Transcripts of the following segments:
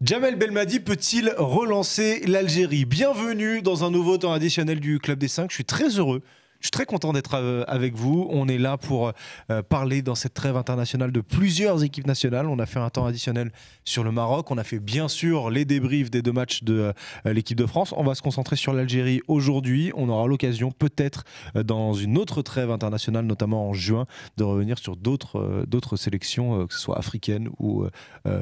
Jamel Belmadi peut-il relancer l'Algérie Bienvenue dans un nouveau temps additionnel du Club des 5. Je suis très heureux je suis très content d'être euh, avec vous. On est là pour euh, parler dans cette trêve internationale de plusieurs équipes nationales. On a fait un temps additionnel sur le Maroc. On a fait bien sûr les débriefs des deux matchs de euh, l'équipe de France. On va se concentrer sur l'Algérie aujourd'hui. On aura l'occasion peut-être dans une autre trêve internationale, notamment en juin, de revenir sur d'autres sélections, que ce soit africaines ou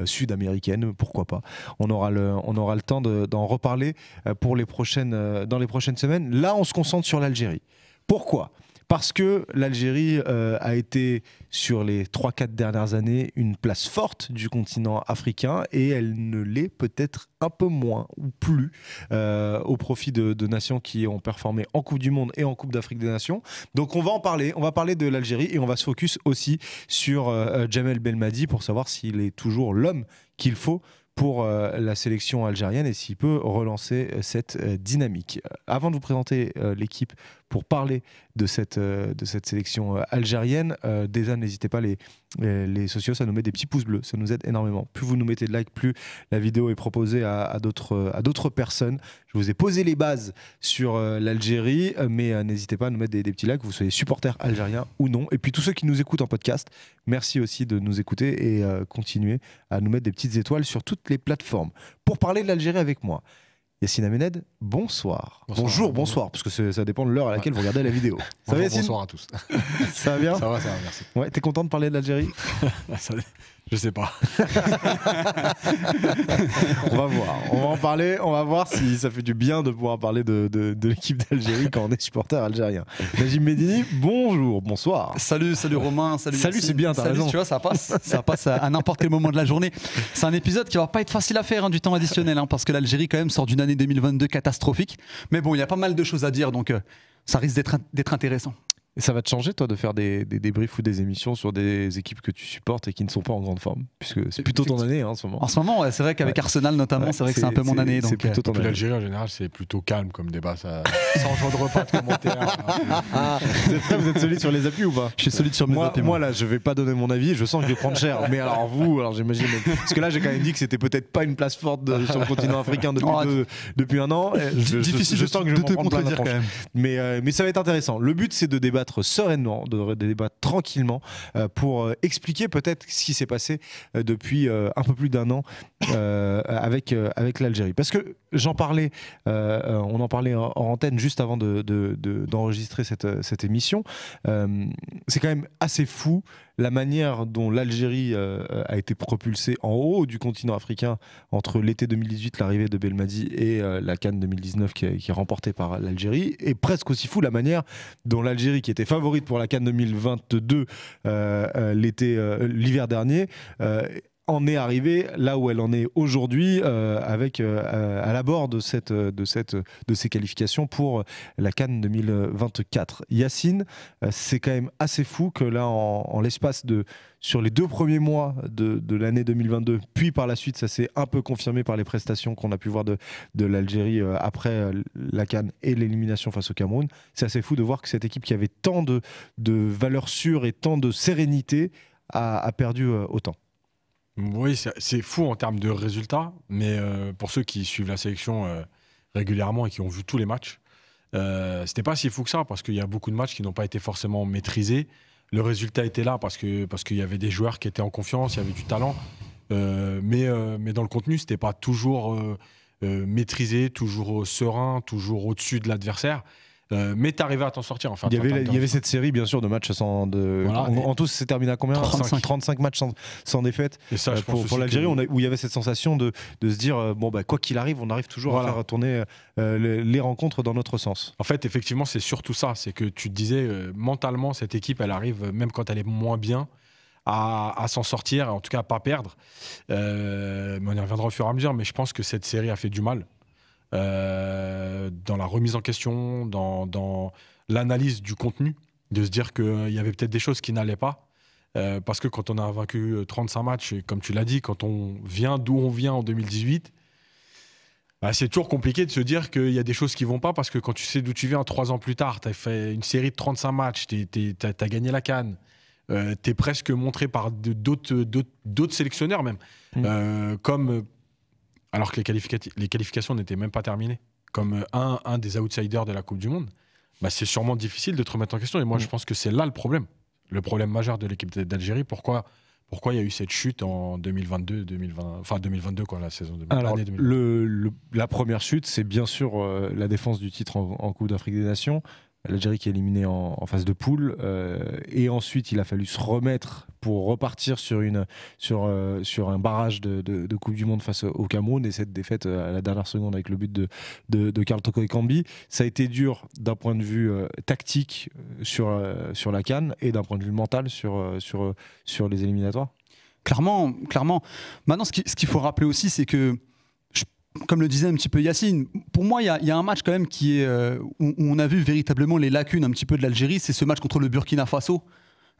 sud-américaines, pourquoi pas. On aura le, on aura le temps d'en reparler pour les prochaines, dans les prochaines semaines. Là, on se concentre sur l'Algérie. Pourquoi parce que l'Algérie euh, a été sur les 3-4 dernières années une place forte du continent africain et elle ne l'est peut-être un peu moins ou plus euh, au profit de, nations qui ont performé en Coupe du Monde et en Coupe d'Afrique des Nations. Donc on va en parler, on va parler de l'Algérie et on va se focus aussi sur euh, Jamel Belmadi pour savoir s'il est toujours l'homme qu'il faut pour la sélection algérienne et s'il peut relancer cette dynamique. Avant de vous présenter l'équipe pour parler de cette, euh, de cette sélection euh, algérienne. Euh, déjà, n'hésitez pas les, les, sociaux, socios nous met des petits pouces bleus, ça nous aide énormément. Plus vous nous mettez de likes, plus la vidéo est proposée à, à d'autres personnes. Je vous ai posé les bases sur l'Algérie, mais n'hésitez pas à nous mettre des, petits likes, que vous soyez supporter algérien ou non. Et puis tous ceux qui nous écoutent en podcast, merci aussi de nous écouter et continuer à nous mettre des petites étoiles sur toutes les plateformes. Pour parler de l'Algérie avec moi, Yacine Amened, bonsoir. Bonjour, bonsoir, parce que ça dépend de l'heure à laquelle vous regardez la vidéo. Bonsoir à tous. ça va bien Ça va, ça va, merci. Ouais, t'es content de parler de l'Algérie Je sais pas. on va voir. On va en parler. On va voir si ça fait du bien de pouvoir parler de, l'équipe d'Algérie quand on est supporter algérien. Najib Medini, bonjour, bonsoir. Salut, salut Romain. Salut, salut c'est bien, raison. Tu vois, ça passe. Ça passe à n'importe quel moment de la journée. C'est un épisode qui va pas être facile à faire hein, du temps additionnel hein, parce que l'Algérie, quand même, sort d'une année 2022 catastrophique. Mais bon, il y a pas mal de choses à dire donc euh, ça risque d'être intéressant. Et ça va te changer, toi, de faire des, des débriefs ou des émissions sur des équipes que tu supportes et qui ne sont pas en grande forme Puisque c'est plutôt ton année hein, en ce moment. En ce moment, c'est vrai qu'avec Arsenal notamment, c'est vrai que c'est un peu mon année. C'est plutôt euh, ton L'Algérie en général, c'est plutôt calme comme débat. Ça n'engendre pas de commentaires. Hein. vous, êtes solide sur les appuis ou pas Je suis solide sur mes appuis. Moi, là, je vais pas donner mon avis. Je sens que je vais prendre cher. Mais alors, vous, alors j'imagine. Parce que là, j'ai quand même dit que c'était peut-être pas une place forte sur le continent africain depuis, un an. Difficile, je, sens que je vais te contredire quand même. Euh, mais ça va être intéressant. Le but, c'est de débattre sereinement, de, débattre tranquillement euh, pour euh, expliquer peut-être ce qui s'est passé euh, depuis un peu plus d'un an avec, avec l'Algérie. Parce que j'en parlais, on en parlait en, antenne juste avant d'enregistrer cette, cette émission. C'est quand même assez fou la manière dont l'Algérie euh, a été propulsée en haut du continent africain entre l'été 2018, l'arrivée de Belmadi, et euh, la Cannes 2019 qui, est, remportée par l'Algérie, est presque aussi fou la manière dont l'Algérie, qui était favorite pour la Cannes 2022 euh, l'été, l'hiver dernier, en est arrivée là où elle en est aujourd'hui euh, avec euh, à l'abord de cette de cette de ces qualifications pour la Cannes 2024. Yacine, euh, c'est quand même assez fou que là en, l'espace de sur les deux premiers mois de, l'année 2022, puis par la suite, ça s'est un peu confirmé par les prestations qu'on a pu voir de, l'Algérie après la Cannes et l'élimination face au Cameroun. C'est assez fou de voir que cette équipe qui avait tant de, de valeurs sûres et tant de sérénité a perdu autant. Oui, c'est fou en termes de résultats, mais euh, pour ceux qui suivent la sélection euh, régulièrement et qui ont vu tous les matchs, euh, c'était pas si fou que ça parce qu'il y a beaucoup de matchs qui n'ont pas été forcément maîtrisés. Le résultat était là parce que parce qu'il y avait des joueurs qui étaient en confiance, il y avait du talent, mais mais dans le contenu c'était pas toujours maîtrisé, toujours serein, toujours au-dessus de l'adversaire. Euh, mais t'arrivais à t'en sortir. Enfin, il y avait, cette série, bien sûr, de matchs sans. en, tous c'est terminé à combien 35. matchs sans, sans défaite. Euh, pour, l'Algérie, où il y avait cette sensation de, se dire, euh, bon, bah, quoi qu'il arrive, on arrive toujours à retourner euh, les, rencontres dans notre sens. En fait, effectivement, c'est surtout ça. C'est que tu te disais, mentalement, cette équipe, elle arrive, même quand elle est moins bien, à, s'en sortir, en tout cas à pas perdre. mais on y reviendra au fur et à mesure, mais je pense que cette série a fait du mal. Euh, dans la remise en question, dans, l'analyse du contenu, de se dire qu'il y avait peut-être des choses qui n'allaient pas. Euh, parce que quand on a vaincu 35 euh, matchs, et comme tu l'as dit, quand on vient d'où on vient en 2018, bah, c'est toujours compliqué de se dire qu'il y a des choses qui vont pas parce que quand tu sais d'où tu viens trois ans plus tard, tu as fait une série de 35 matchs, tu as, gagné la canne. tu es presque montré par d'autres sélectionneurs même, mmh. comme alors que les, qualifications n'étaient même pas terminées, comme euh, un, des outsiders de la Coupe du Monde, bah c'est sûrement difficile de te remettre en question. Et moi, je mm. pense que c'est là le problème, le problème majeur de l'équipe d'Algérie. Pourquoi pourquoi il y a eu cette chute en 2022, 2020, enfin 2022 quand la saison de la première chute, c'est bien sûr euh, la défense du titre en Coupe d'Afrique des Nations, l'Algérie qui est éliminée en, phase de poule. Euh, et ensuite, il a fallu se remettre pour repartir sur, une, sur, euh, sur un barrage de, Coupe du Monde face au Cameroun et cette défaite euh, à la dernière seconde avec le but de, de, Carl Toko et Cambi. Ça a été dur d'un point de vue tactique sur, sur la canne et d'un point de vue mental sur, sur, sur les éliminatoires. Clairement, clairement. Maintenant, ce qu'il faut rappeler aussi, c'est que comme le disait un petit peu Yacine, pour moi, il y, a un match quand même qui est, euh, où, on a vu véritablement les lacunes un petit peu de l'Algérie, c'est ce match contre le Burkina Faso.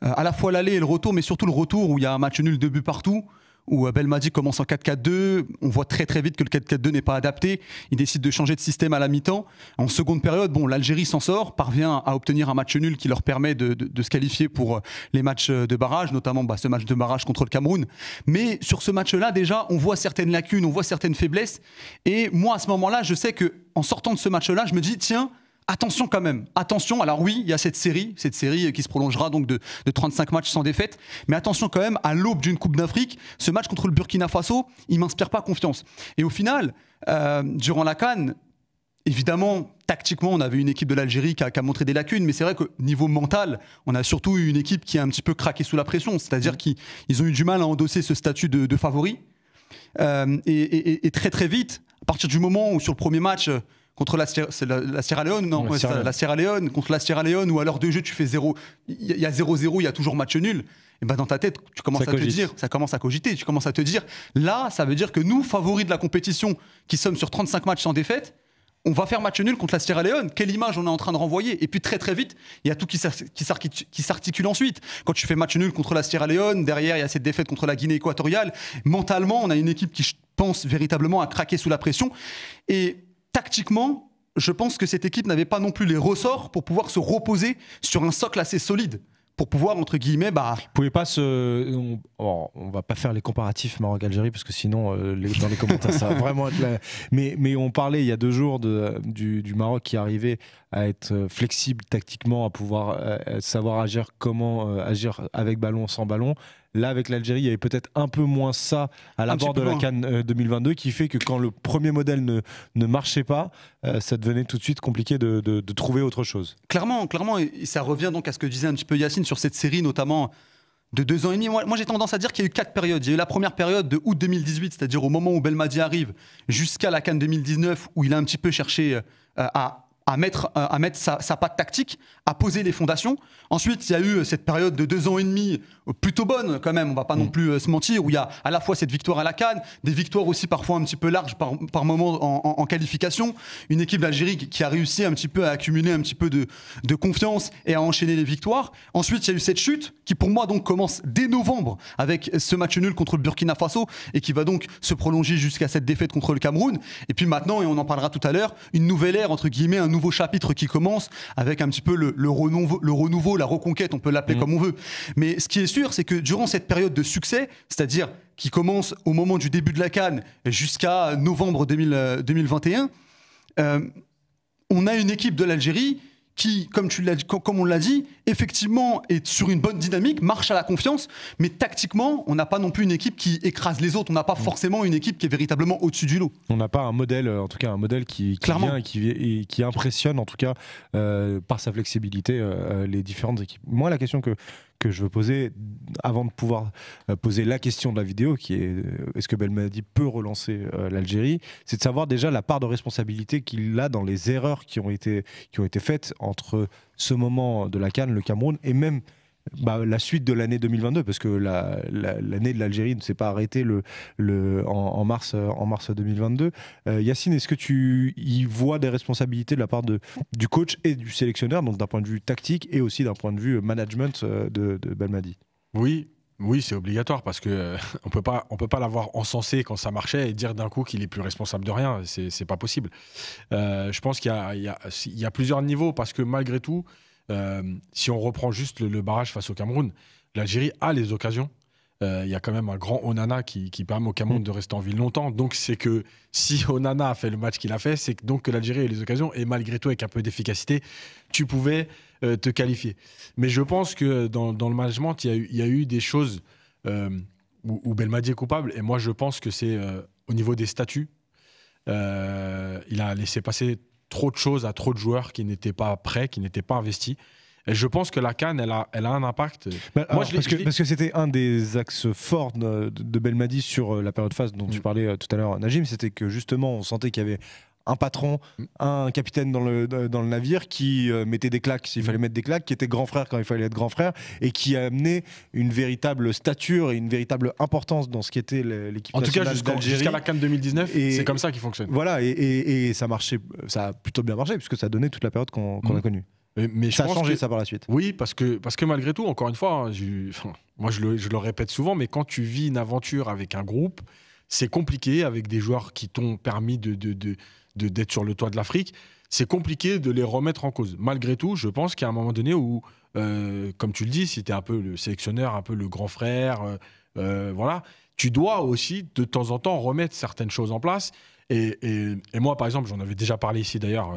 Euh, à la fois l'aller et le retour, mais surtout le retour où il y a un match nul de but partout où Belmadi commence en 4-4-2. On voit très très vite que le 4-4-2 n'est pas adapté. Il décide de changer de système à la mi-temps. En seconde période, bon, l'Algérie s'en sort, parvient à obtenir un match nul qui leur permet de, se qualifier pour euh, les matchs euh, de barrage, notamment bah, ce match de barrage contre le Cameroun. Mais sur ce match-là, déjà, on voit certaines lacunes, on voit certaines faiblesses. Et moi, à ce moment-là, je sais que en sortant de ce match-là, je me dis tiens attention quand même, attention. Alors oui, il y a cette série, cette série qui se prolongera donc de, 35 matchs sans défaite, mais attention quand même à l'aube d'une Coupe d'Afrique. Ce match contre le Burkina Faso, il m'inspire pas confiance. Et au final, euh, durant la Cannes, évidemment, tactiquement, on avait une équipe de l'Algérie qui, a montré des lacunes, mais c'est vrai que niveau mental, on a surtout eu une équipe qui a un petit peu craqué sous la pression, c'est-à-dire mm. qu'ils ont eu du mal à endosser ce statut de, favori. Euh, et très très vite, à partir du moment où sur le premier match, contre la, Sierra Leone, non, la Sierra, Leone. contre la Sierra Leone, ou alors deux jeu, tu fais 0, il y a 0-0, il y a toujours match nul. Et ben dans ta tête, tu commences à te dire, ça commence à cogiter, tu commences à te dire, là, ça veut dire que nous, favoris de la compétition, qui sommes sur 35 matchs sans défaite, on va faire match nul contre la Sierra Leone. Quelle image on est en train de renvoyer Et puis très très vite, il y a tout qui s'articule ensuite. Quand tu fais match nul contre la Sierra Leone, derrière il y a cette défaite contre la Guinée équatoriale. Mentalement, on a une équipe qui pense véritablement à craquer sous la pression. Et tactiquement, je pense que cette équipe n'avait pas non plus les ressorts pour pouvoir se reposer sur un socle assez solide pour pouvoir entre guillemets bah pas se oh, on, va pas faire les comparatifs Maroc Algérie parce que sinon euh, dans les commentaires ça va vraiment être mais mais on parlait il y a deux jours du, Maroc qui arrivait à être euh, flexible tactiquement à pouvoir euh, savoir agir comment agir avec ballon sans ballon Là, avec l'Algérie, il y avait peut-être un peu moins ça à l'abord de la Cannes 2022, euh, qui fait que quand le premier modèle ne, ne marchait pas, euh, ça devenait tout de suite compliqué de, trouver autre chose. Clairement, clairement, ça revient donc à ce que disait un petit peu Yacine sur cette série, notamment de deux ans et demi. Moi, j'ai tendance à dire qu'il y a eu quatre périodes. Il y a eu la première période de août 2018, c'est-à-dire au moment où Belmadi arrive, jusqu'à la Cannes 2019, où il a un petit peu cherché euh, à à mettre, euh, à mettre sa, patte tactique, à poser les fondations. Ensuite, il y a eu euh, cette période de deux ans et demi euh, plutôt bonne quand même, on va pas non mm. plus se mentir, où il y a à la fois cette victoire à la Cannes, des victoires aussi parfois un petit peu larges par, moment en, qualification, une équipe d'Algérie qui a réussi un petit peu à accumuler un petit peu de, confiance et à enchaîner les victoires. Ensuite, il y a eu cette chute qui pour moi donc commence dès novembre avec ce match nul contre le Burkina Faso et qui va donc se prolonger jusqu'à cette défaite contre le Cameroun. Et puis maintenant, et on en parlera tout à l'heure, une nouvelle ère entre guillemets, un nouveau chapitre qui commence avec un petit peu le, renouveau, la reconquête, on peut l'appeler mm. comme on veut. Mais ce qui est sûr, c'est que durant cette période de succès, c'est-à-dire qui commence au moment du début de la Cannes jusqu'à novembre 2021, euh, euh, on a une équipe de l'Algérie qui, comme, on l'a dit, effectivement est sur une bonne dynamique, marche à la confiance, mais tactiquement, on n'a pas non plus une équipe qui écrase les autres, on n'a pas mm. forcément une équipe qui est véritablement au-dessus du lot. On n'a pas un modèle, euh, en tout cas un modèle qui, Clairement. Vient et qui, impressionne, en tout cas, euh, par sa flexibilité, euh, les différentes équipes. Moi, la question que, que je veux poser avant de pouvoir euh, poser la question de la vidéo, qui est euh, est-ce que Belmadi peut relancer euh, l'Algérie C'est de savoir déjà la part de responsabilité qu'il a dans les erreurs qui ont été, qui ont été faites entre ce moment de la Cannes, le Cameroun, et même bah, la suite de l'année 2022, parce que l'année de l'Algérie ne s'est pas arrêtée le, le, en, mars, en mars 2022. Euh, Yacine, est-ce que tu y vois des responsabilités de la part de, du coach et du sélectionneur, donc d'un point de vue tactique et aussi d'un point de vue management euh, de, de Belmadi Oui, oui, c'est obligatoire parce que euh, on peut pas, on peut pas l'avoir encensé quand ça marchait et dire d'un coup qu'il est plus responsable de rien. C'est pas possible. je pense qu'il y, a plusieurs niveaux parce que malgré tout, euh, si on reprend juste le, barrage face au Cameroun, l'Algérie a les occasions. Euh, il y a quand même un grand Onana qui, permet au Cameroun mm. de rester en ville longtemps. Donc c'est que si Onana a fait le match qu'il a fait, c'est donc que l'Algérie a les occasions. Et malgré tout, avec un peu d'efficacité, tu pouvais euh, te qualifier. Mais je pense que dans, le management, il y, a eu des choses où, Belmadi est coupable. Et moi, je pense que c'est au niveau des statuts. il a laissé passer trop de choses à trop de joueurs qui n'étaient pas prêts, qui n'étaient pas investis. Et je pense que la Cannes, elle a, elle a un impact. Bah, parce, que, c'était un des axes forts de, Belmadi sur euh, la période phase dont tu mm. parlais euh, tout à l'heure, Najim, c'était que justement, on sentait qu'il y avait un patron, mm. un capitaine dans le, dans le navire qui euh, mettait des claques s'il mm. fallait mettre des claques, qui était grand frère quand il fallait être grand frère, et qui a amené une véritable stature et une véritable importance dans ce qui était l'équipe En tout cas, jusqu'à la CAM 2019, c'est comme ça qu'il fonctionne. Voilà, et, et, ça, marchait, ça a plutôt bien marché, puisque ça a donné toute la période qu'on mm. a connue. Mais ça a changé ça par la suite. Oui, parce que, parce que malgré tout, encore une fois, hein, moi je le, répète souvent, mais quand tu vis une aventure avec un groupe, c'est compliqué avec des joueurs qui t'ont permis de, de d'être sur le toit de l'Afrique, c'est compliqué de les remettre en cause. Malgré tout, je pense qu'il y a un moment donné où, euh, comme tu le dis, si tu es un peu le sélectionneur, un peu le grand frère, euh, euh, voilà, tu dois aussi de temps en temps remettre certaines choses en place. Et, moi, par exemple, j'en avais déjà parlé ici d'ailleurs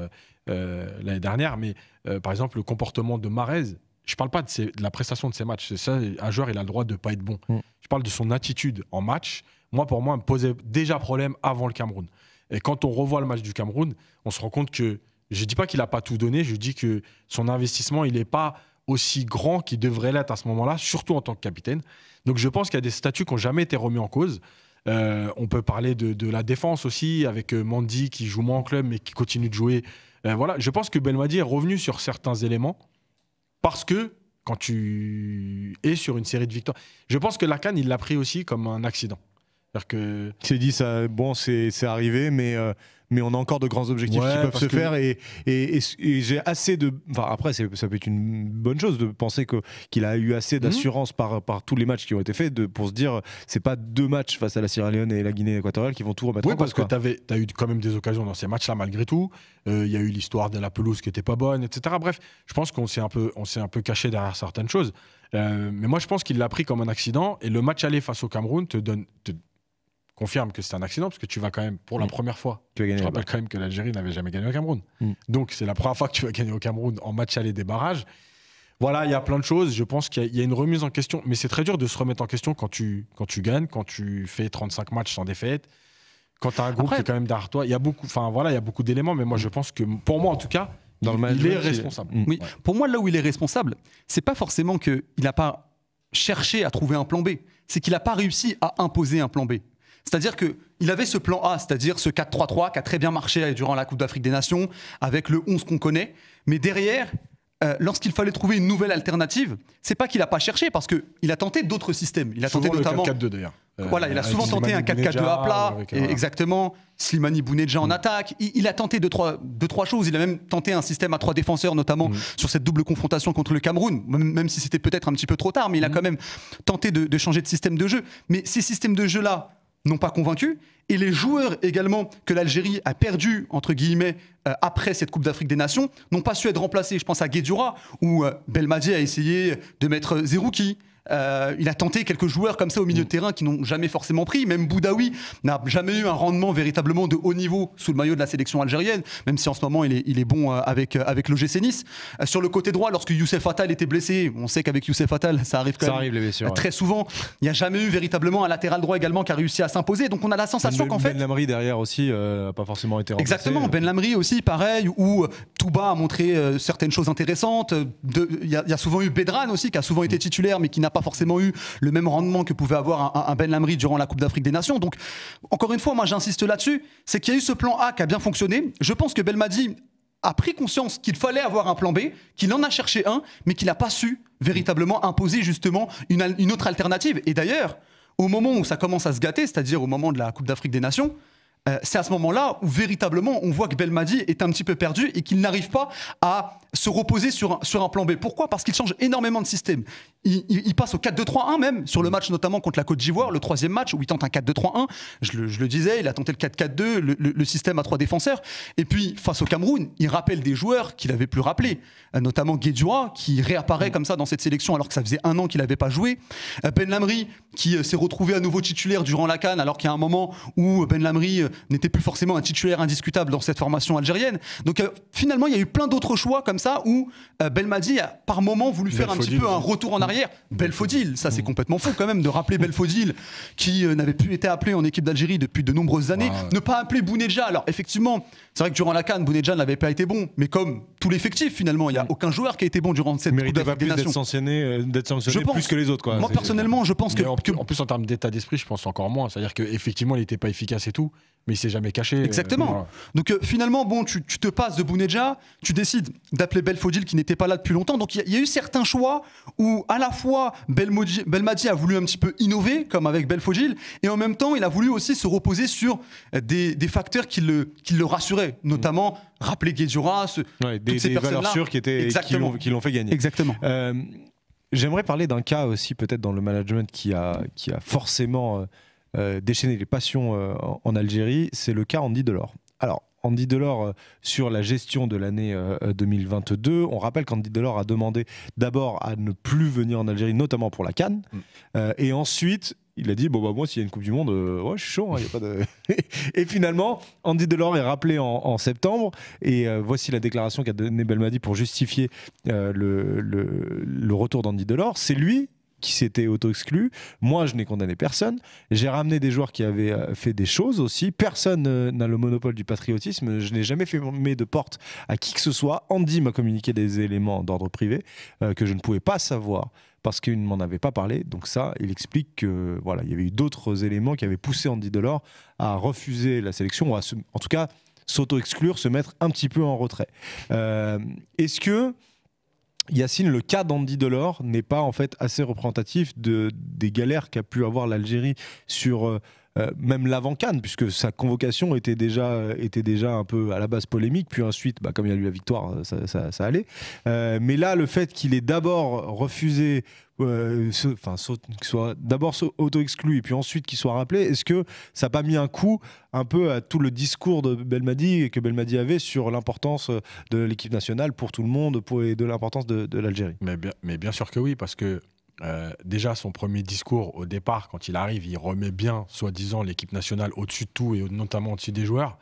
l'année dernière, mais par exemple, le comportement de Marez, je ne parle pas de, la prestation de ses matchs. C'est ça, un joueur, il a le droit de ne pas être bon. Mm. Je parle de son attitude en match. Moi, pour moi, il me posait déjà problème avant le Cameroun. Et quand on revoit le match du Cameroun, on se rend compte que je ne dis pas qu'il n'a pas tout donné, je dis que son investissement, il n'est pas aussi grand qu'il devrait l'être à ce moment-là, surtout en tant que capitaine. Donc je pense qu'il y a des statuts qui n'ont jamais été remis en cause. Euh, on peut parler de, la défense aussi, avec euh, Mandy qui joue moins en club mais qui continue de jouer. Euh, voilà, je pense que Belmadi est revenu sur certains éléments parce que quand tu es sur une série de victoires, je pense que Lacan, il l'a pris aussi comme un accident. C'est-à-dire que. C'est dit, ça, bon, c'est arrivé, mais, euh, mais on a encore de grands objectifs qui peuvent se faire. Et, et, j'ai assez de. Enfin, après, ça peut être une bonne chose de penser qu'il a eu assez mhm. d'assurance par, par tous les matchs qui ont été faits de, pour se dire, c'est pas deux matchs face à la Sierra Leone et la Guinée équatoriale qui vont tout remettre en place. Oui, parce que tu as eu quand même des occasions dans ces matchs-là, malgré tout. Euh, il y a eu l'histoire de la pelouse qui était pas bonne, etc. Bref, je pense qu'on s'est un, peu, on un peu caché derrière certaines choses. Euh, mais moi, je pense qu'il l'a pris comme un accident. Et le match aller face au Cameroun te donne. Te, confirme que c'est un accident, parce que tu vas quand même, pour la mm. première fois, tu je rappelle quand même que l'Algérie n'avait jamais gagné au Cameroun. Mm. Donc c'est la première fois que tu vas gagner au Cameroun en match aller des barrages. Voilà, il y a plein de choses. Je pense qu'il y, a une remise en question, mais c'est très dur de se remettre en question quand tu, quand tu gagnes, quand tu fais 35 matchs sans défaite, quand tu as un groupe qui est quand même derrière toi. Il y a beaucoup, enfin voilà, il y a beaucoup d'éléments, mais moi mm. je pense que, pour moi en tout cas, il, est responsable. Oui, pour moi là où il est responsable, c'est pas forcément que il n'a pas cherché à trouver un plan B, c'est qu'il n'a pas réussi à imposer un plan B. C'est-à-dire qu'il avait ce plan A, c'est-à-dire ce 4-3-3 qui a très bien marché durant la Coupe d'Afrique des Nations, avec le 11 qu'on connaît. Mais derrière, euh, lorsqu'il fallait trouver une nouvelle alternative, c'est pas qu'il a pas cherché, parce qu'il a tenté d'autres systèmes. Il a tenté notamment. 4-4-2 d'ailleurs. Euh, voilà, il a souvent tenté un 4-4-2 à plat, exactement. Slimani Bounedja en mm. attaque. Il, a tenté deux trois, trois, choses. Il a même tenté un système à trois défenseurs, notamment mm. sur cette double confrontation contre le Cameroun, même si c'était peut-être un petit peu trop tard, mais il a mm. quand même tenté de changer de système de jeu. Mais ces systèmes de jeu-là, n'ont pas convaincu. Et les joueurs également que l'Algérie a perdu, entre guillemets, euh, après cette Coupe d'Afrique des Nations, n'ont pas su être remplacés. Je pense à Guedjura, où euh, Belmadi a essayé de mettre Zerouki. Euh, il a tenté quelques joueurs comme ça au milieu de mm. terrain qui n'ont jamais forcément pris. Même Boudaoui n'a jamais eu un rendement véritablement de haut niveau sous le maillot de la sélection algérienne, même si en ce moment il est, il est bon euh, avec, euh, avec l'OGC Nice. sur le côté droit, lorsque Youssef Attal était blessé, on sait qu'avec Youssef Attal, ça arrive quand même très souvent. Il n'y a jamais eu véritablement un latéral droit également qui a réussi à s'imposer. Donc on a la sensation ben qu'en fait. Ben derrière aussi n'a pas forcément été remplacé. Exactement, Ben aussi, pareil, où Touba a montré certaines choses intéressantes. Il y, a souvent eu Bedran aussi, qui a souvent été titulaire, mais qui n'a pas forcément eu le même rendement que pouvait avoir un, Ben Lamri durant la Coupe d'Afrique des Nations. Donc, encore une fois, moi j'insiste là-dessus, c'est qu'il y a eu ce plan A qui a bien fonctionné. Je pense que Belmadi a pris conscience qu'il fallait avoir un plan B, qu'il en a cherché un, mais qu'il n'a pas su véritablement imposer justement une, une autre alternative. Et d'ailleurs, au moment où ça commence à se gâter, c'est-à-dire au moment de la Coupe d'Afrique des Nations, euh, c'est à ce moment-là où véritablement on voit que Belmadi est un petit peu perdu et qu'il n'arrive pas à se reposer sur un, sur un plan B. Pourquoi Parce qu'il change énormément de système. Il, passe au 4-2-3-1 même, sur le match notamment contre la Côte d'Ivoire, le troisième match où il tente un 4-2-3-1. Je le, disais, il a tenté le 4-4-2, le, système à trois défenseurs. Et puis face au Cameroun, il rappelle des joueurs qu'il avait plus rappelés, euh, notamment Guédoua qui réapparaît comme ça dans cette sélection alors que ça faisait un an qu'il n'avait pas joué. Euh, ben Lamri qui s'est retrouvé à nouveau titulaire durant la Cannes alors qu'il y a un moment où Ben Lamri n'était plus forcément un titulaire indiscutable dans cette formation algérienne. Donc euh, finalement, il y a eu plein d'autres choix comme ça où euh, Belmadi a par moment voulu faire un petit peu un retour en arrière. Belfodil, ça c'est mm. complètement fou quand même de rappeler Belfodil qui euh, n'avait plus été appelé en équipe d'Algérie depuis de nombreuses années, ne pas appeler Bounedja. Alors effectivement, c'est vrai que durant la Cannes, Bounedja n'avait pas été bon, mais comme tout l'effectif finalement, il n'y a mm. aucun joueur qui a été bon durant cette période d'Afrique des Nations. d'être sanctionné, je pense, plus que les autres. Quoi. Moi personnellement, je pense que, en, plus en termes d'état d'esprit, je pense encore moins. C'est-à-dire qu'effectivement, il n'était pas efficace et tout mais il s'est jamais caché. Euh, Exactement. donc euh, finalement, bon, tu, te passes de Bouneja, tu décides d'appeler Belfodil qui n'était pas là depuis longtemps. Donc il y, a eu certains choix où à la fois Belmodi, Belmadi a voulu un petit peu innover, comme avec Belfodil, et en même temps, il a voulu aussi se reposer sur euh, des, facteurs qui le, qui le rassuraient, notamment rappeler Guedjura, ces valeurs sûres qui, étaient, qui l'ont fait gagner. Exactement. J'aimerais parler d'un cas aussi peut-être dans le management qui a, qui a forcément euh, déchaîner les passions euh, en, Algérie, c'est le cas Andy Delors. Alors, Andy Delors euh, sur la gestion de l'année 2022. On rappelle qu'Andy Delors a demandé d'abord à ne plus venir en Algérie, notamment pour la Cannes, mm. et ensuite. Il a dit, bon, bah, moi, s'il y a une Coupe du Monde, ouais, je suis chaud. Hein, et finalement, Andy Delors est rappelé en, septembre. Et voici la déclaration qu'a donnée Belmadi pour justifier le, le retour d'Andy Delors. C'est lui qui s'était auto exclu Moi, je n'ai condamné personne. J'ai ramené des joueurs qui avaient euh, fait des choses aussi. Personne euh, n'a le monopole du patriotisme. Je n'ai jamais fermé de porte à qui que ce soit. Andy m'a communiqué des éléments d'ordre privé euh, que je ne pouvais pas savoir parce qu'il ne m'en avait pas parlé. Donc ça, il explique que voilà, il y avait eu d'autres éléments qui avaient poussé Andy Delors à refuser la sélection ou à en tout cas s'auto-exclure, se mettre un petit peu en retrait. Est-ce que Yacine, le cas d'Andy Delors n'est pas en fait assez représentatif des galères qu'a pu avoir l'Algérie sur euh, euh, même l'avant Cannes, puisque sa convocation était déjà, était déjà un peu à la base polémique, puis ensuite, bah, comme il y a eu la victoire, euh, ça, allait. Euh, mais là, le fait qu'il ait d'abord refusé enfin, qu'il soit d'abord auto-exclu et puis ensuite qu'il soit rappelé, est-ce que ça n'a pas mis un coup un peu à tout le discours de Belmadi et que Belmadi avait sur l'importance de l'équipe nationale pour tout le monde et de l'importance de, l'Algérie mais mais bien sûr que oui, parce que euh, déjà, son premier discours au départ, quand il arrive, il remet bien, soi-disant, l'équipe nationale au-dessus de tout et notamment au-dessus des joueurs.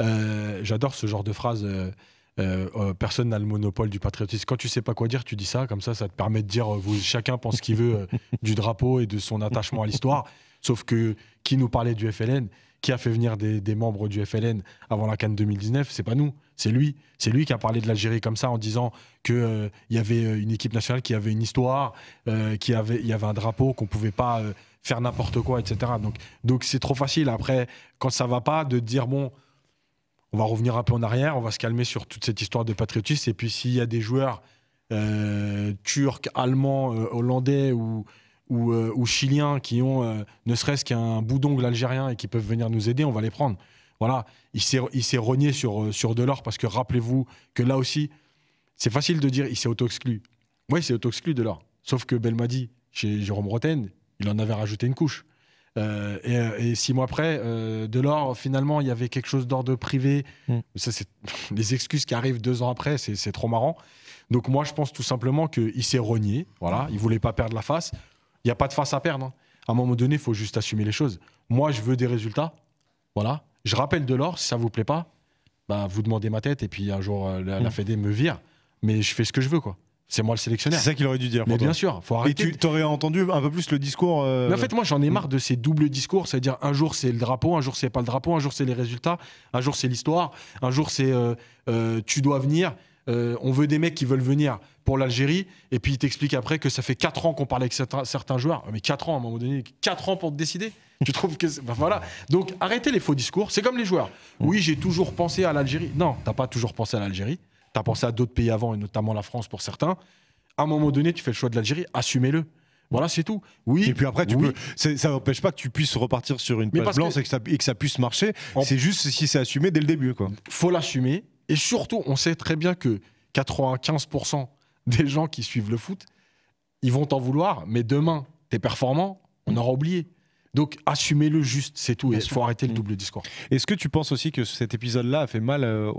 Euh, j'adore ce genre de phrase. Euh, oh, personne n'a le monopole du patriotisme. Quand tu sais pas quoi dire, tu dis ça. Comme ça, ça te permet de dire vous, chacun pense ce qu'il veut du drapeau et de son attachement à l'histoire. Sauf que qui nous parlait du FLN, qui a fait venir des, membres du FLN avant la Cannes 2019, c'est pas nous. C'est lui, c'est lui qui a parlé de l'Algérie comme ça en disant qu'il euh, y avait euh, une équipe nationale qui avait une histoire, euh, qui avait y avait un drapeau qu'on ne pouvait pas faire n'importe quoi, etc. Donc donc c'est trop facile après quand ça va pas de dire bon on va revenir un peu en arrière, on va se calmer sur toute cette histoire de patriotisme et puis s'il y a des joueurs turcs, allemands, hollandais ou ou, ou, chiliens qui ont ne serait-ce qu'un bout d'ongle algérien et qui peuvent venir nous aider, on va les prendre voilà, il s'est rogné sur, euh, sur Delors parce que rappelez-vous que là aussi, c'est facile de dire il s'est auto-exclu. Oui, il s'est auto-exclu Delors. Sauf que Belmadi, chez Jérôme Roten, il en avait rajouté une couche. Euh, euh, et, six mois après, Delors, finalement, il y avait quelque chose d'ordre privé. Mm. c'est les excuses qui arrivent deux ans après, c'est trop marrant. Donc moi, je pense tout simplement qu'il s'est rogné. Voilà, il voulait pas perdre la face. Il n'y a pas de face à perdre. Hein. À un moment donné, il faut juste assumer les choses. Moi, je veux des résultats. Voilà. Je rappelle l'or, si ça vous plaît pas, bah, vous demandez ma tête et puis un jour euh, la, mm. me vire, mais je fais ce que je veux quoi. C'est moi le sélectionnaire. C'est ça qu'il aurait dû dire. Mais bien sûr, faut arrêter. Et tu aurais entendu un peu plus le discours. Euh, en fait, moi, j'en ai marre de ces doubles discours. C'est-à-dire, un jour, c'est le drapeau, un jour, c'est pas le drapeau, un jour, c'est les résultats, un jour, c'est l'histoire, un jour, c'est euh, tu dois venir. Euh, on veut des mecs qui veulent venir pour l'Algérie, et puis il t'explique après que ça fait 4 ans qu'on parle avec certains, joueurs. Ah, mais 4 ans, à un moment donné, 4 ans pour te décider Tu trouves que. voilà. Donc arrêtez les faux discours. C'est comme les joueurs. Mm. Oui, j'ai toujours pensé à l'Algérie. Non, t'as pas toujours pensé à l'Algérie. T'as pensé à d'autres pays avant, et notamment la France pour certains. À un moment donné, tu fais le choix de l'Algérie, assumez-le. Voilà, c'est tout. Oui. Et puis après, tu ça n'empêche pas que tu puisses repartir sur une page blanche Et, que ça, puisse marcher. C'est juste si c'est assumé dès le début. Quoi. Faut l'assumer. Et surtout, on sait très bien que 95% des gens qui suivent le foot, ils vont t'en vouloir, mais demain, t'es performant, on aura oublié. Donc, assumez-le juste, c'est tout. Il faut arrêter le mm. double discours. Est-ce que tu penses aussi que cet épisode-là a fait mal, euh,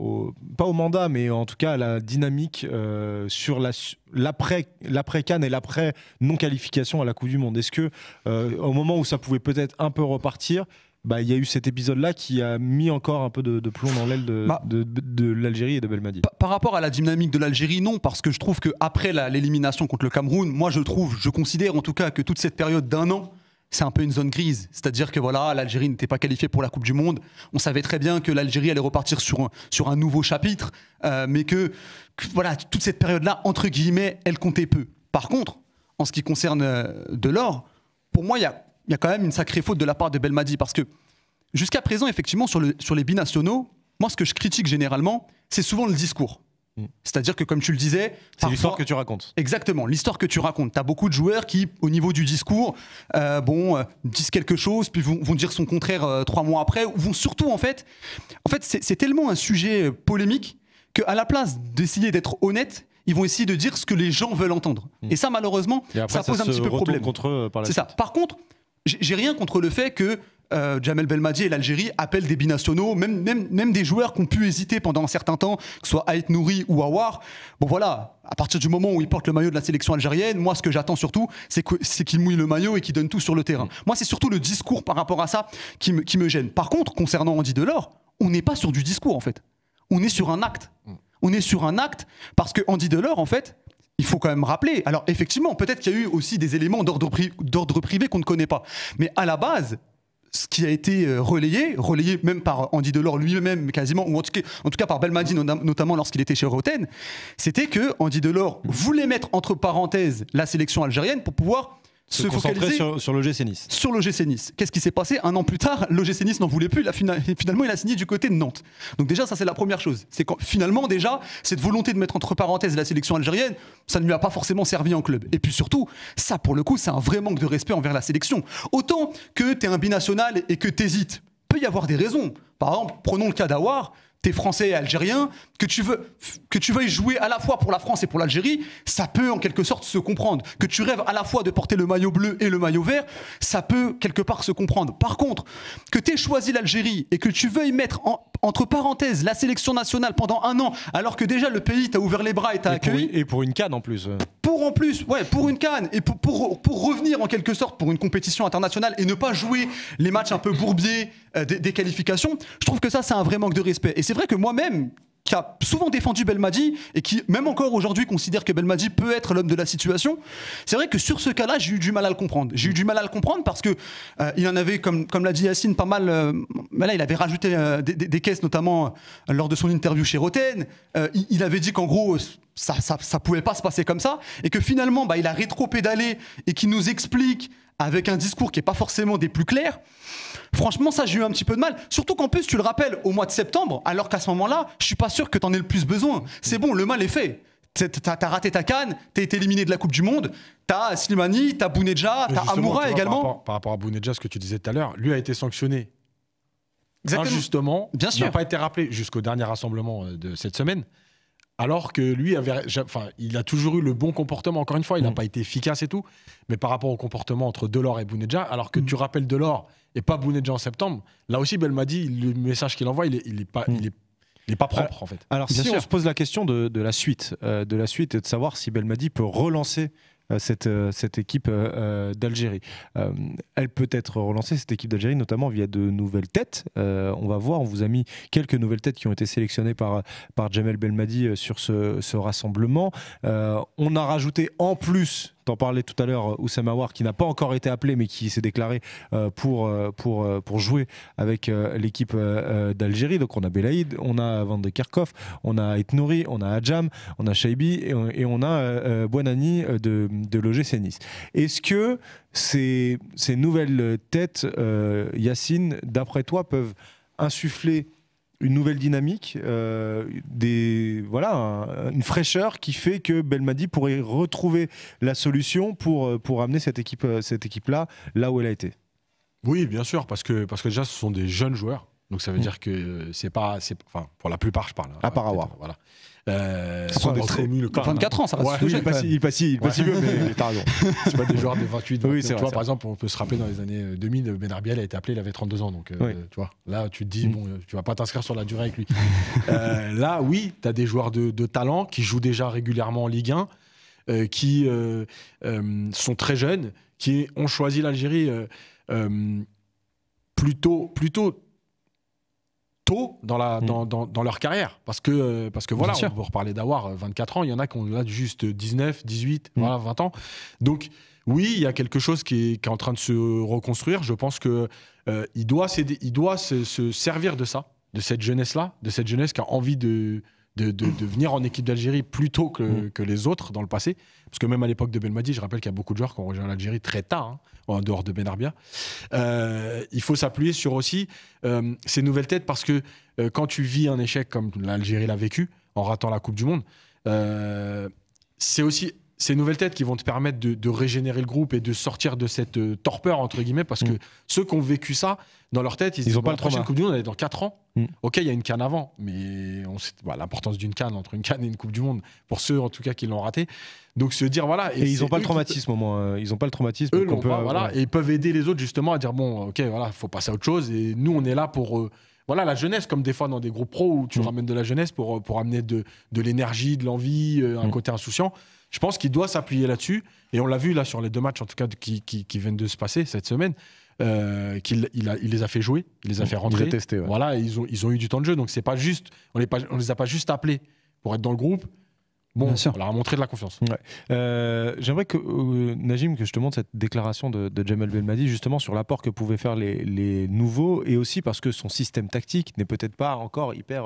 pas au mandat, mais en tout cas à la dynamique euh, sur l'après-Cannes et l'après-non-qualification à la Coupe du Monde Est-ce que, euh, au moment où ça pouvait peut-être un peu repartir, bah, y a eu cet épisode-là qui a mis encore un peu de, plomb dans l'aile bah. de, de, l'Algérie et de Belmadi. Par, rapport à la dynamique de l'Algérie, non, parce que je trouve que après l'élimination contre le Cameroun, moi je trouve, je considère en tout cas que toute cette période d'un an, c'est un peu une zone grise. C'est-à-dire que voilà, l'Algérie n'était pas qualifiée pour la Coupe du Monde. On savait très bien que l'Algérie allait repartir sur un, sur un nouveau chapitre, euh, mais que, que, voilà, toute cette période-là, entre guillemets, elle comptait peu. Par contre, en ce qui concerne euh, de l'or, pour moi, il y a il y a quand même une sacrée faute de la part de Belmadi parce que jusqu'à présent, effectivement, sur, le, sur les binationaux, moi, ce que je critique généralement, c'est souvent le discours. Mm. C'est-à-dire que, comme tu le disais. C'est l'histoire que tu racontes. Exactement, l'histoire que tu racontes. Tu as beaucoup de joueurs qui, au niveau du discours, euh, bon, euh, disent quelque chose, puis vont, dire son contraire euh, trois mois après, ou vont surtout, en fait. En fait, c'est tellement un sujet polémique qu'à la place d'essayer d'être honnête, ils vont essayer de dire ce que les gens veulent entendre. Mm. Et ça, malheureusement, ça pose un petit peu problème. contre C'est ça. Par contre, j'ai rien contre le fait que euh, Jamel Belmadi et l'Algérie appellent des binationaux, même, même, des joueurs qui ont pu hésiter pendant un certain temps, que ce soit Ait Nouri ou Awar. Bon voilà, à partir du moment où ils portent le maillot de la sélection algérienne, moi ce que j'attends surtout, c'est qu'ils mouillent le maillot et qu'ils donnent tout sur le terrain. Mm. Moi c'est surtout le discours par rapport à ça qui me, gêne. Par contre, concernant Andy Delors, on n'est pas sur du discours en fait. On est sur un acte. Mm. On est sur un acte parce que Andy Delors, en fait, il faut quand même rappeler. Alors effectivement, peut-être qu'il y a eu aussi des éléments d'ordre privé qu'on ne connaît pas. Mais à la base, ce qui a été euh, relayé, relayé même par Andy Delors lui-même quasiment, ou en tout cas, par Belmadi notamment lorsqu'il était chez Roten, c'était que Andy Delors voulait mettre entre parenthèses la sélection algérienne pour pouvoir se, concentrer sur, le GC Nice. Sur le GC Qu'est-ce qui s'est passé Un an plus tard, le GC n'en voulait plus. finalement, il a signé du côté de Nantes. Donc déjà, ça c'est la première chose. C'est quand finalement déjà cette volonté de mettre entre parenthèses la sélection algérienne, ça ne lui a pas forcément servi en club. Et puis surtout, ça pour le coup, c'est un vrai manque de respect envers la sélection. Autant que tu es un binational et que t'hésites, peut y avoir des raisons. Par exemple, prenons le cas d'Awar français et algérien, que tu, veux, que tu veuilles jouer à la fois pour la France et pour l'Algérie, ça peut en quelque sorte se comprendre. Que tu rêves à la fois de porter le maillot bleu et le maillot vert, ça peut quelque part se comprendre. Par contre, que tu t'aies choisi l'Algérie et que tu veuilles mettre entre parenthèses la sélection nationale pendant un an, alors que déjà le pays t'a ouvert les bras et t'a accueilli. et pour une canne en plus. Pour en plus, ouais, pour une canne et pour, pour, pour revenir en quelque sorte pour une compétition internationale et ne pas jouer les matchs un peu bourbiers euh, des, qualifications. Je trouve que ça, c'est un vrai manque de respect. Et c'est vrai que moi-même, qui a souvent défendu Belmadi et qui, même encore aujourd'hui, considère que Belmadi peut être l'homme de la situation, c'est vrai que sur ce cas-là, j'ai eu du mal à le comprendre. J'ai eu du mal à le comprendre parce que euh, il en avait, comme, comme l'a dit Yacine, pas mal. Euh, mais là, il avait rajouté des, caisses, notamment lors de son interview chez Roten. Il, avait dit qu'en gros, ça, ça, ça, pouvait pas se passer comme ça, et que finalement, bah, il a rétro-pédalé et qui nous explique avec un discours qui est pas forcément des plus clairs. Franchement, ça, j'ai eu un petit peu de mal. Surtout qu'en plus, tu le rappelles au mois de septembre, alors qu'à ce moment-là, je suis pas sûr que tu en aies le plus besoin. C'est bon, le mal est fait. T'as as raté ta canne, t'es été éliminé de la Coupe du Monde, t'as Slimani, t'as Bounedja, t'as Amoura également. Par rapport, à Bounedja, ce que tu disais tout à l'heure, lui a été sanctionné Exactement. injustement. Bien sûr. Il n'a pas été rappelé jusqu'au dernier rassemblement euh, de cette semaine alors que lui avait, enfin, il a toujours eu le bon comportement. Encore une fois, il n'a mm. pas été efficace et tout, mais par rapport au comportement entre Delors et Bounedja, alors que mm. tu rappelles Delors et pas Bounedja en septembre, là aussi, Belmadi, le message qu'il envoie, il n'est mm. pas propre, en fait. Alors, si on se pose la question de, la suite, euh, de la suite et de savoir si Belmadi peut relancer euh, cette, euh, cette équipe euh, d'Algérie. elle peut être relancée, cette équipe d'Algérie, notamment via de nouvelles têtes. on va voir, on vous a mis quelques nouvelles têtes qui ont été sélectionnées par, par Jamel Belmadi sur ce, ce rassemblement. on a rajouté en plus T'en parlais tout à l'heure, euh, Oussama War, qui n'a pas encore été appelé, mais qui s'est déclaré euh, pour, euh, pour, pour jouer avec l'équipe d'Algérie. Donc on a Belaïd, on a Van de Kerkhoff, on a Etnouri, on a Adjam, on a Shaibi et on, a Buonani de, de l'OGC Nice. Est-ce que ces, ces nouvelles têtes, Yacine, d'après toi, peuvent insuffler une nouvelle dynamique, euh, des, voilà, une fraîcheur qui fait que Belmadi pourrait retrouver la solution pour, euh, pour amener cette euh, équipe-là cette équipe là, où elle a été. Oui, bien sûr, parce que, parce que déjà, ce sont des jeunes joueurs. Donc ça veut mm. dire que c'est pas, enfin pour la plupart je parle. Hein. À part avoir. Voilà. Euh, ce sont des très nuls. 24 hein. ans, ça reste ouais, oui, il, passe, il passe, il passe mieux, mais t'as raison. C'est pas des joueurs de 28. Oui, tu par exemple, on peut se rappeler dans les années 2000, euh, Ben Arbiel a été appelé, il avait 32 ans, donc euh, tu vois. Là, tu te dis, mm. bon, euh, tu vas pas t'inscrire sur la durée avec lui. là, oui, t'as des joueurs de, de, talent qui jouent déjà régulièrement en Ligue 1, qui sont très jeunes, qui ont choisi l'Algérie plutôt, plutôt tôt dans, la, mm. dans, leur carrière. Parce que, euh, parce que voilà, on peut reparler d'avoir 24 euh, ans, il y en a qui ont là juste 19, 18, mm. voilà, 20 ans. Donc, oui, il y a quelque chose qui est, en train de se reconstruire. Je pense qu'il euh, il doit, il doit se, servir de ça, de cette jeunesse-là, de cette jeunesse qui a envie de, de, venir en équipe d'Algérie plus tôt mm. que, les autres dans le passé. Parce que même à l'époque de Belmadi, je rappelle qu'il y a beaucoup de joueurs qui ont rejoint l'Algérie très tard, hein, en dehors de Benarbia. Arbia. Euh, il faut s'appuyer sur aussi euh, ces nouvelles têtes parce que euh, quand tu vis un échec comme l'Algérie l'a vécu, en ratant la Coupe du Monde, c'est aussi ces nouvelles têtes qui vont te permettre de, régénérer le groupe et de sortir de cette euh, torpeur, entre guillemets, parce que mm. ceux qui ont vécu ça, dans leur tête, ils, ont pas la prochaine Coupe du Monde, elle est dans 4 ans. Mm. Ok, il y a une canne avant, mais on bah, l'importance d'une canne, entre une canne et une Coupe du Monde, pour ceux en tout cas qui l'ont raté. Donc se dire, voilà. Et, ils n'ont euh, pas le traumatisme au moins, ils n'ont pas le traumatisme. Et ils peuvent aider les autres justement à dire, bon, ok, voilà, faut passer à autre chose, et nous, on est là pour. Euh, voilà la jeunesse comme des fois dans des groupes pro où tu mm. ramènes de la jeunesse pour, pour amener de, de l'énergie de l'envie un côté insouciant je pense qu'il doit s'appuyer là-dessus. Et on l'a vu là sur les deux matchs, en tout cas, qui, qui, viennent de se passer cette semaine. Euh, qu'il il, les a fait jouer, il les a fait rentrer. Voilà, ils ont, ils ont eu du temps de jeu. Donc c'est pas juste, on ne les a pas juste appelés pour être dans le groupe. Bon, on leur a montré de la confiance. Euh, j'aimerais que, euh, Najim, que je te montre cette déclaration de, de Ben Belmadi, justement sur l'apport que pouvaient faire les, les, nouveaux, et aussi parce que son système tactique n'est peut-être pas encore hyper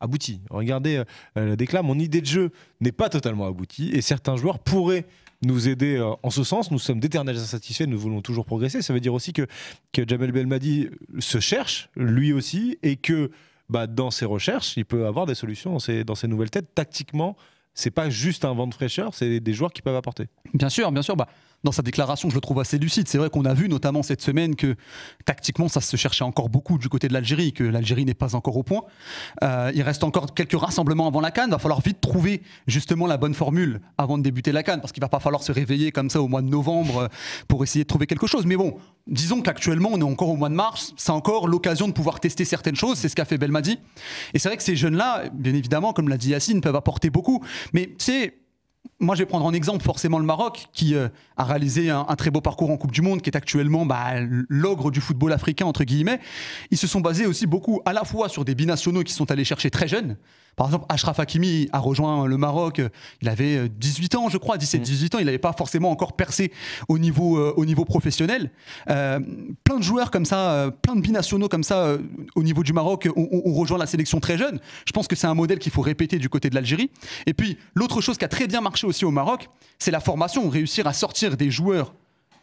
abouti. Regardez le la déclame, mon idée de jeu n'est pas totalement aboutie et certains joueurs pourraient nous aider euh, en ce sens. Nous sommes d'éternels insatisfaits, nous voulons toujours progresser. Ça veut dire aussi que, que Jamel Belmadi se cherche, lui aussi, et que bah, dans ses recherches, il peut avoir des solutions dans ses, dans ses nouvelles têtes. Tactiquement, c'est pas juste un vent de fraîcheur, c'est des joueurs qui peuvent apporter. Bien sûr, bien sûr. Bah, dans sa déclaration, je le trouve assez lucide. C'est vrai qu'on a vu notamment cette semaine que tactiquement, ça se cherchait encore beaucoup du côté de l'Algérie, que l'Algérie n'est pas encore au point. Euh, il reste encore quelques rassemblements avant la Cannes. Va falloir vite trouver justement la bonne formule avant de débuter la Cannes, parce qu'il va pas falloir se réveiller comme ça au mois de novembre euh, pour essayer de trouver quelque chose. Mais bon, disons qu'actuellement, on est encore au mois de mars. C'est encore l'occasion de pouvoir tester certaines choses. C'est ce qu'a fait Belmadi. Et c'est vrai que ces jeunes-là, bien évidemment, comme l'a dit Yacine, peuvent apporter beaucoup. Mais c'est moi, je vais prendre en exemple forcément le Maroc, qui euh, a réalisé un, très beau parcours en Coupe du Monde, qui est actuellement bah, l'ogre du football africain, entre guillemets. Ils se sont basés aussi beaucoup à la fois sur des binationaux qui sont allés chercher très jeunes, par exemple, Ashraf Hakimi a rejoint le Maroc, il avait 18 euh, ans, je crois, 17-18 mm. ans, il n'avait pas forcément encore percé au niveau, euh, professionnel. Euh, plein de joueurs comme ça, plein de binationaux comme ça au niveau du Maroc ont, rejoint la sélection très jeune. Je pense que c'est un modèle qu'il faut répéter du côté de l'Algérie. Et puis, l'autre chose qui a très bien marché aussi au Maroc, c'est la formation, réussir à sortir des joueurs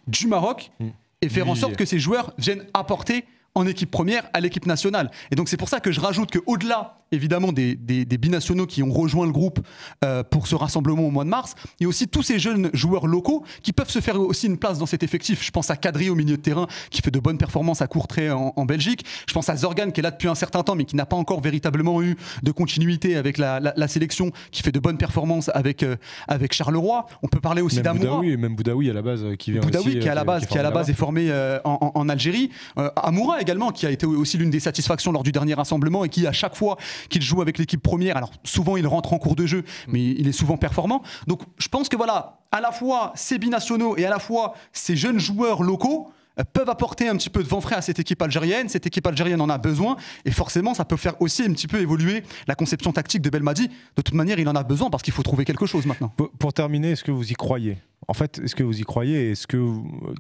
du Maroc mm. et faire en sorte que ces joueurs viennent apporter en équipe première à l'équipe nationale. Et donc c'est pour ça que je rajoute quau au-delà évidemment des, des, binationaux qui ont rejoint le groupe euh, pour ce rassemblement au mois de mars, et aussi tous ces jeunes joueurs locaux qui peuvent se faire aussi une place dans cet effectif. Je pense à Kadri au milieu de terrain qui fait de bonnes performances à court trait en, Belgique. Je pense à Zorgan qui est là depuis un certain temps mais qui n'a pas encore véritablement eu de continuité avec la, sélection, qui fait de bonnes performances avec, euh, avec Charleroi. On peut parler aussi d'Amoura. Même Boudaoui à la base qui vient aussi, qui, à la euh, base, qui, à la base est formé en, en, Algérie. Amoura également qui a été aussi l'une des satisfactions lors du dernier rassemblement et qui à chaque fois qu'il joue avec l'équipe première. Alors souvent il rentre en cours de jeu, mais il est souvent performant. Donc je pense que voilà, à la fois ces binationaux et à la fois ces jeunes joueurs locaux, euh, peuvent apporter un petit peu de vent frais à cette équipe algérienne. Cette équipe algérienne en a besoin et forcément, ça peut faire aussi un petit peu évoluer la conception tactique de Belmadi. De toute manière, il en a besoin parce qu'il faut trouver quelque chose maintenant. Pour terminer, est-ce que vous y croyez En fait, est-ce que vous y croyez Est-ce que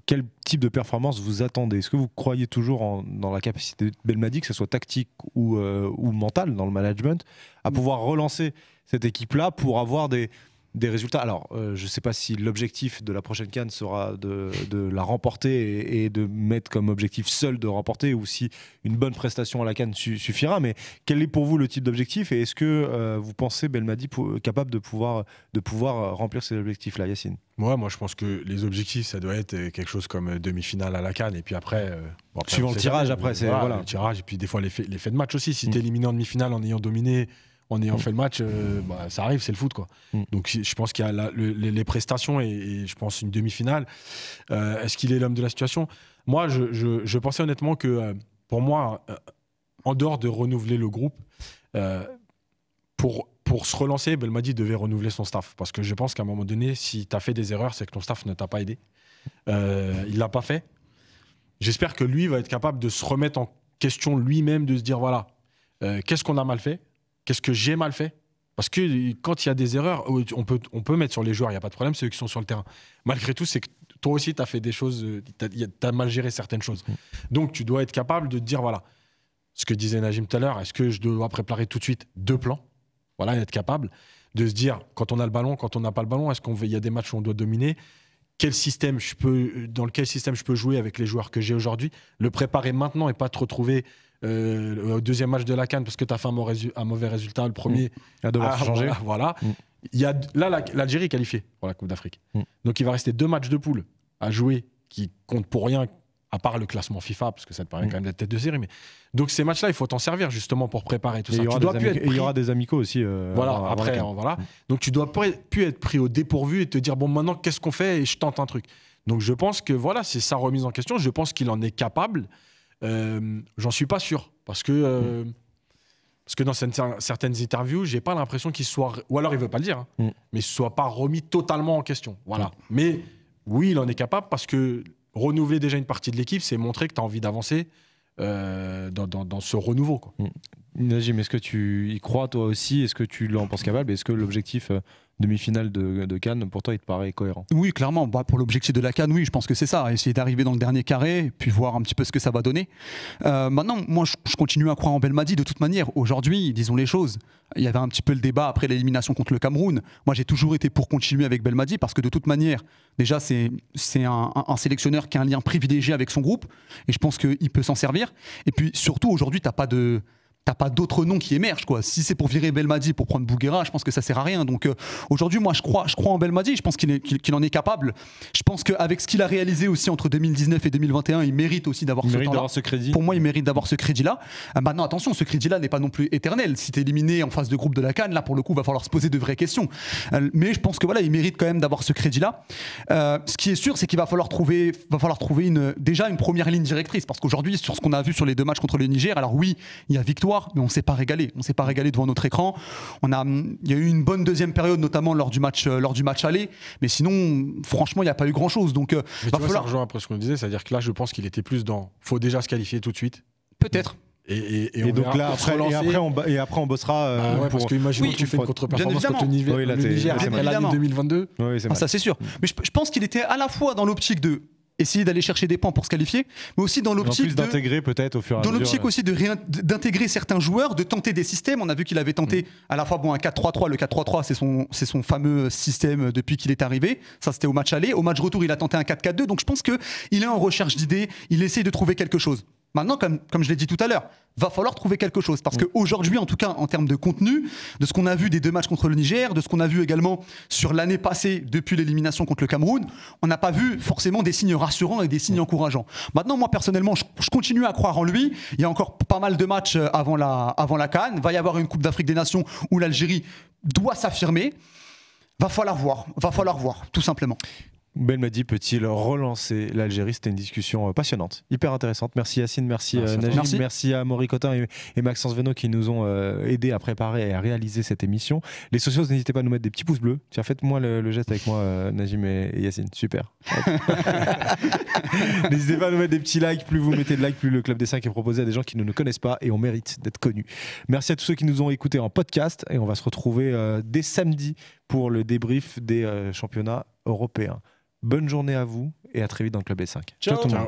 quel type de performance vous attendez Est-ce que vous croyez toujours dans la capacité de Belmadi, que ce soit tactique ou, euh, ou mentale dans le management, à mm. pouvoir relancer cette équipe-là pour avoir des des résultats. Alors, euh, je ne sais pas si l'objectif de la prochaine Cannes sera de, la remporter et, de mettre comme objectif seul de remporter ou si une bonne prestation à la Cannes suffira. Mais quel est pour vous le type d'objectif et est-ce que euh, vous pensez Belmadi capable de pouvoir, de pouvoir euh, remplir ces objectifs-là, Yacine Moi, je pense que les objectifs, ça doit être quelque chose comme demi-finale à la Cannes et puis après. Suivant le tirage, après. c'est voilà, Le tirage et puis des fois l'effet de match aussi. Si mm. tu es en demi-finale en ayant dominé en ayant mm. fait le match, euh, bah, ça arrive, c'est le foot. Quoi. Mm. Donc je pense qu'il y a les, prestations et, je pense une demi-finale. Euh, est-ce qu'il est l'homme de la situation Moi, je, pensais honnêtement que euh, pour moi, en dehors de renouveler le groupe, pour, pour se relancer, Belmadi devait renouveler son staff. Parce que je pense qu'à un moment donné, si tu as fait des erreurs, c'est que ton staff ne t'a pas aidé. il ne l'a pas fait. J'espère que lui va être capable de se remettre en question lui-même, de se dire voilà, qu'est-ce qu'on a mal fait Qu'est-ce que j'ai mal fait Parce que quand il y a des erreurs, on peut, on peut mettre sur les joueurs, il n'y a pas de problème, c'est eux qui sont sur le terrain. Malgré tout, c'est que toi aussi, tu as fait des choses, euh, tu as, mal géré certaines choses. Mm-hmm. Donc, tu dois être capable de dire, voilà, ce que disait Najim tout à l'heure, est-ce que je dois préparer tout de suite deux plans Voilà, être capable de se dire, quand on a le ballon, quand on n'a pas le ballon, est-ce qu'il y a des matchs où on doit dominer système je peux, euh, dans quel système je peux jouer avec les joueurs que j'ai aujourd'hui, le préparer maintenant et pas te retrouver euh, au deuxième match de la Cannes parce que tu as fait un, mauvais résultat, le premier. Il À devoir changer. Voilà. Mm. Il y a, là, l'Algérie est qualifiée pour la Coupe d'Afrique. Mm. Donc il va rester deux matchs de poule à jouer qui comptent pour rien à part le classement FIFA, parce que ça te permet mm. quand même d'être tête de série. Mais... Donc ces matchs-là, il faut t'en servir justement pour préparer tout ça. Tu dois être il y aura des amicaux aussi. Euh, voilà, après, voilà. Mm. Donc tu dois plus être pris au dépourvu et te dire, bon, maintenant, qu'est-ce qu'on fait Et je tente un truc. Donc je pense que voilà, c'est sa remise en question. Je pense qu'il en est capable. Euh, j'en suis pas sûr. Parce que, euh, mm. parce que dans certaines interviews, j'ai pas l'impression qu'il soit. Ou alors il veut pas le dire, hein, mais soit pas remis totalement en question. Voilà. Mais oui, il en est capable parce que renouveler déjà une partie de l'équipe, c'est montrer que tu as envie d'avancer euh, dans, ce renouveau. Quoi. Mm. est-ce que tu y crois toi aussi Est-ce que tu l'en penses capable Est-ce que l'objectif euh, demi-finale de, Cannes, pourtant il te paraît cohérent Oui, clairement. Bah, pour l'objectif de la Cannes, oui, je pense que c'est ça. Essayer d'arriver dans le dernier carré, puis voir un petit peu ce que ça va donner. Euh, maintenant, moi, je, continue à croire en Belmadi de toute manière. Aujourd'hui, disons les choses. Il y avait un petit peu le débat après l'élimination contre le Cameroun. Moi, j'ai toujours été pour continuer avec Belmadi parce que de toute manière, déjà, c'est un, un, un, sélectionneur qui a un lien privilégié avec son groupe et je pense qu'il peut s'en servir. Et puis, surtout, aujourd'hui, tu n'as pas de t'as pas d'autres noms qui émergent quoi. Si c'est pour virer Belmadi pour prendre Bouguera, je pense que ça sert à rien. Donc euh, aujourd'hui, moi je crois, je crois en Belmadi, je pense qu'il en est capable. Je pense qu'avec ce qu'il a réalisé aussi entre 2019 et 2021, il mérite aussi d'avoir ce, crédit. Pour moi, il mérite d'avoir ce crédit-là. Euh, maintenant, attention, ce crédit-là n'est pas non plus éternel. Si t'es éliminé en face de groupe de la Cannes, là pour le coup, va falloir se poser de vraies questions. Euh, mais je pense que voilà, il mérite quand même d'avoir ce crédit-là. ce qui est sûr, c'est qu'il va falloir trouver, va falloir trouver une, déjà une première ligne directrice parce qu'aujourd'hui, sur ce qu'on a vu sur les deux matchs contre le Niger, alors oui, il y a victoire mais on s'est pas régalé. On s'est pas régalé devant notre écran. On a, il y a eu une bonne deuxième période, notamment lors du match, euh, lors du match aller, mais sinon, franchement, il n'y a pas eu grand-chose. Donc, euh, mais va tu vois, après ce qu'on disait, c'est-à-dire que là, je pense qu'il était plus dans faut déjà se qualifier tout de suite. Peut-être. Et, donc là, après, et après, on, bossera. Euh, bah parce que imagine tu fais une contre-performance contre Niger après l'année 2022. ça, c'est sûr. Mais je pense qu'il était à la fois dans l'optique de essayer d'aller chercher des pans pour se qualifier, mais aussi dans l'optique d'intégrer peut-être au fur et à dans l'optique aussi d'intégrer certains joueurs, de tenter des systèmes. On a vu qu'il avait tenté mm. à la fois bon un 4-3-3, le 4-3-3 c'est son son fameux système depuis qu'il est arrivé. Ça c'était au match aller, au match retour il a tenté un 4-4-2. Donc je pense que il est en recherche d'idées, il essaye de trouver quelque chose. Maintenant, comme, comme je l'ai dit tout à l'heure, va falloir trouver quelque chose. Parce que qu'aujourd'hui, mm. en tout cas, en termes de contenu, de ce qu'on a vu des deux matchs contre le Niger, de ce qu'on a vu également sur l'année passée depuis l'élimination contre le Cameroun, on n'a pas vu forcément des signes rassurants et des signes mm. encourageants. Maintenant, moi, personnellement, je, continue à croire en lui. Il y a encore pas mal de matchs euh, avant la, avant la Va y avoir une Coupe d'Afrique des Nations où l'Algérie doit s'affirmer. Va falloir voir, va falloir voir, tout simplement. Belmadi peut-il relancer l'Algérie C'était une discussion euh, passionnante, hyper intéressante. Merci Yacine, merci, merci euh, merci. à Maurice Cotin et, Maxence Venot qui nous ont euh, aidés à préparer et à réaliser cette émission. Les socios, n'hésitez pas à nous mettre des petits pouces bleus. Tiens, faites-moi le, geste avec moi, Najim et, Yacine. Super. n'hésitez pas à nous mettre des petits likes. Plus vous mettez de likes, plus le Club des 5 est proposé à des gens qui ne nous connaissent pas et on mérite d'être connus. Merci à tous ceux qui nous ont écoutés en podcast et on va se retrouver dès samedi pour le débrief des championnats européens. Bonne journée à vous et à très vite dans le Club b 5. Ciao, tout le monde